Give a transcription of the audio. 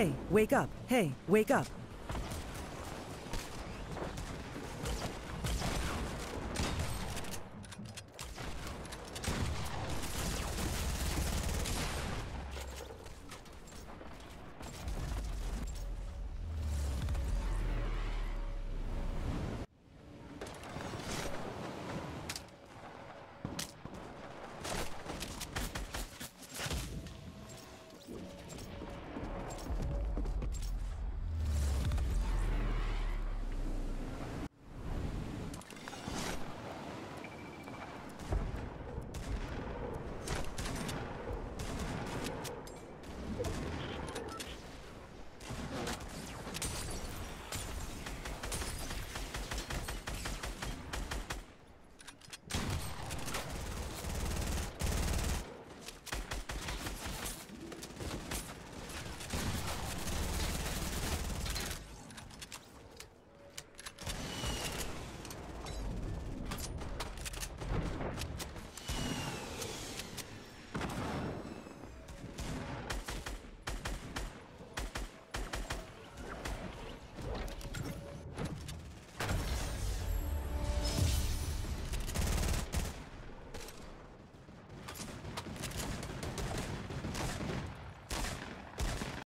Hey, wake up. Hey, wake up.